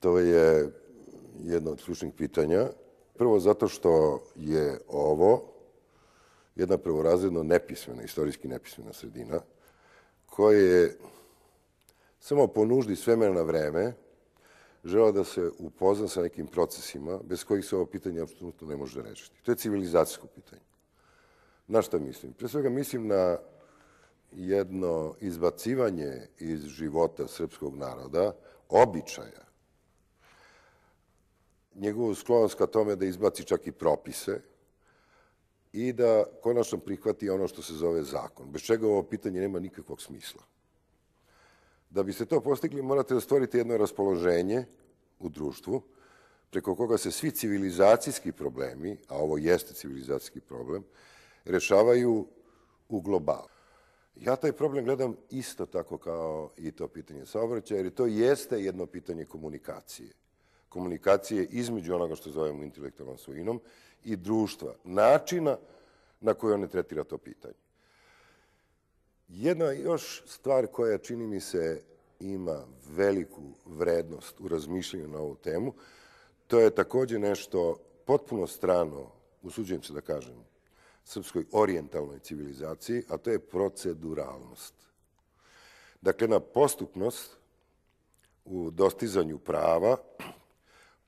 To je jedno od ključnih pitanja. Prvo zato što je ovo jedna prvorazredno nepismena, istorijski nepismena sredina, koja je samo po nuždi svemena na vreme žela da se upozna sa nekim procesima bez kojih se ovo pitanje apsolutno ne može rečiti. To je civilizacijsko pitanje. Na što mislim? Pre svega mislim na jedno izbacivanje iz života srpskog naroda običaja njegovu sklonost ka tome da izbaci čak i propise i da konačno prihvati ono što se zove zakon, bez čega ovo pitanje nema nikakvog smisla. Da biste to postigli, morate da stvorite jedno raspoloženje u društvu preko koga se svi civilizacijski problemi, a ovo jeste civilizacijski problem, rešavaju u globalu. Ja taj problem gledam isto tako kao i to pitanje saobraćaja, jer to jeste jedno pitanje komunikacije komunikacije između onoga što zovemo intelektualnom svojinom i društva, načina na koje one tretira to pitanje. Jedna još stvar koja čini mi se ima veliku vrednost u razmišljenju na ovu temu, to je također nešto potpuno strano, usuđujem se da kažem, srpskoj orijentalnoj civilizaciji, a to je proceduralnost. Dakle, na postupnost u dostizanju prava,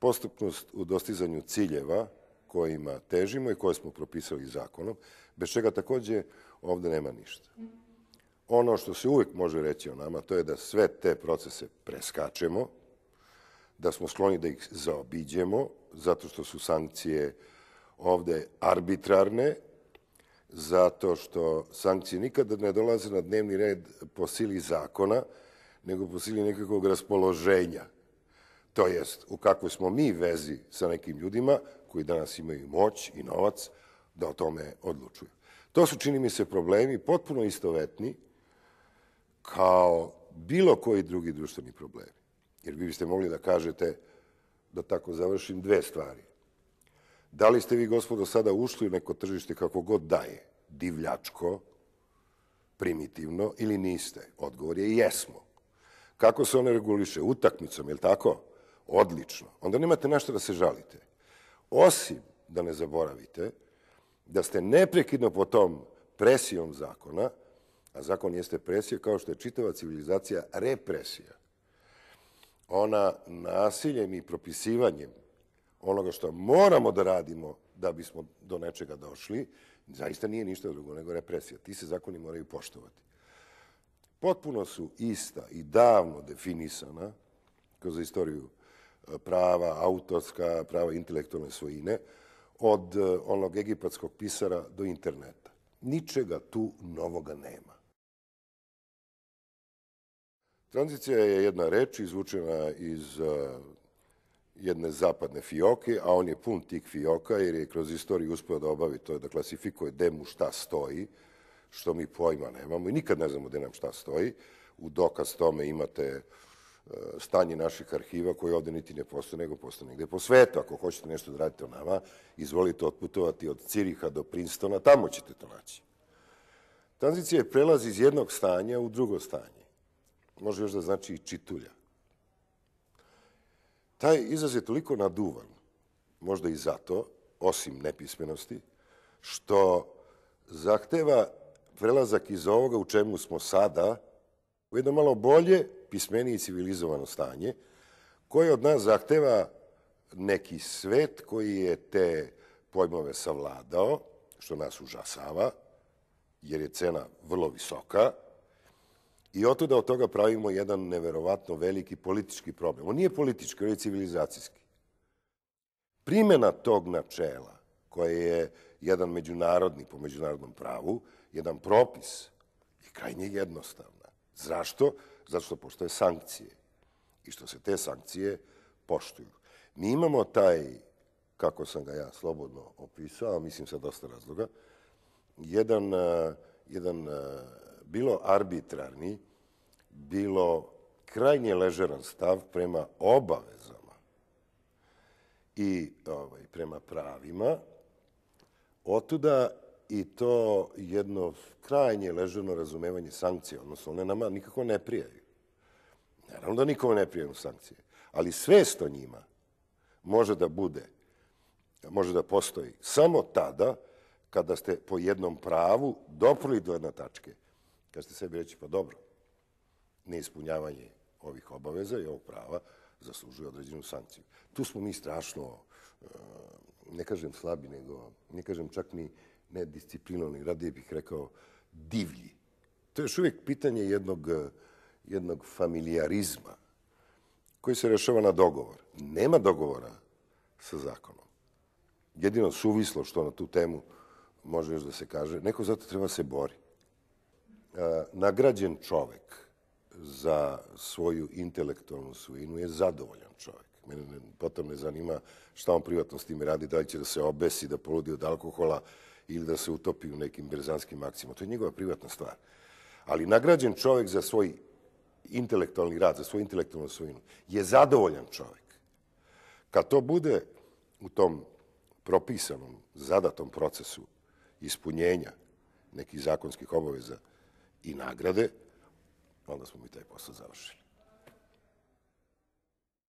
postupnost u dostizanju ciljeva kojima težimo i koje smo propisali zakonom, bez čega takođe ovde nema ništa. Ono što se uvijek može reći o nama, to je da sve te procese preskačemo, da smo skloni da ih zaobiđemo, zato što su sankcije ovde arbitrarne, zato što sankcije nikada ne dolaze na dnevni red po sili zakona, nego po sili nekakvog raspoloženja to jest u kakvoj smo mi vezi sa nekim ljudima koji danas imaju moć i novac da o tome odlučuju. To su, čini mi se, problemi potpuno istovetni kao bilo koji drugi društveni problemi. Jer vi biste mogli da kažete, da tako završim, dve stvari. Da li ste vi, gospodo, sada ušli u neko tržište kako god daje, divljačko, primitivno ili niste? Odgovor je jesmo. Kako se one reguliše? Utakmicom, je li tako? odlično, onda nemate našto da se žalite. Osim da ne zaboravite da ste neprekidno po tom presijom zakona, a zakon jeste presija kao što je čitava civilizacija represija, ona nasiljem i propisivanjem onoga što moramo da radimo da bismo do nečega došli, zaista nije ništa drugo nego represija. Ti se zakoni moraju poštovati. Potpuno su ista i davno definisana kroz istoriju prava, autorska prava, intelektualne svojine, od e, onog egipatskog pisara do interneta. Ničega tu novoga nema. Tranzicija je jedna reč izvučena iz e, jedne zapadne fioke, a on je pun tih fioka jer je kroz istoriju uspio da obavi to da klasifikuje gde mu šta stoji, što mi pojma nemamo i nikad ne znamo gde nam šta stoji. U dokaz tome imate E, stanje naših arhiva koje ovdje niti ne postoje, nego postoje negdje po svetu. Ako hoćete nešto da radite o nama, izvolite otputovati od Ciriha do Princetona, tamo ćete to naći. Tranzicija je prelaz iz jednog stanja u drugo stanje. Može još da znači i čitulja. Taj izraz je toliko naduvan, možda i zato, osim nepismenosti, što zahteva prelazak iz ovoga u čemu smo sada u jedno malo bolje, pismenije i civilizovano stanje, koje od nas zahteva neki svet koji je te pojmove savladao, što nas užasava, jer je cena vrlo visoka, i otuda od toga pravimo jedan neverovatno veliki politički problem. On nije politički, on je civilizacijski. Primjena tog načela, koje je jedan međunarodni, po međunarodnom pravu, jedan propis, je krajnje jednostavno. Zašto? Zato što postoje sankcije i što se te sankcije poštuju. Mi imamo taj, kako sam ga ja slobodno opisao, mislim sa dosta razloga, jedan, e, jedan e, bilo arbitrarni, bilo krajnje ležeran stav prema obavezama i ovaj, prema pravima, otuda i to jedno krajnje ležerno razumevanje sankcija, odnosno one nama nikako ne prijaju. Naravno da nikome ne prijaju sankcije, ali svest o njima može da bude, može da postoji samo tada kada ste po jednom pravu doprli do jedne tačke, kada ste sebi reći pa dobro, neispunjavanje ovih obaveza i ovog prava zaslužuje određenu sankciju. Tu smo mi strašno, eh, ne kažem slabi, nego ne kažem čak ni nedisciplinovani, radije bih rekao divlji. To je još uvijek pitanje jednog, eh, jednog familijarizma koji se rešava na dogovor. Nema dogovora sa zakonom. Jedino suvislo što na tu temu može još da se kaže, neko zato treba se bori. Eh, nagrađen čovek za svoju intelektualnu svojinu je zadovoljan čovek. Mene potom ne zanima šta on privatno s tim radi, da li će da se obesi, da poludi od alkohola, ili da se utopi u nekim berzanskim akcijama. To je njegova privatna stvar. Ali nagrađen čovjek za svoj intelektualni rad, za svoju intelektualnu svojinu, je zadovoljan čovjek. Kad to bude u tom propisanom, zadatom procesu ispunjenja nekih zakonskih obaveza i nagrade, onda smo mi taj posao završili.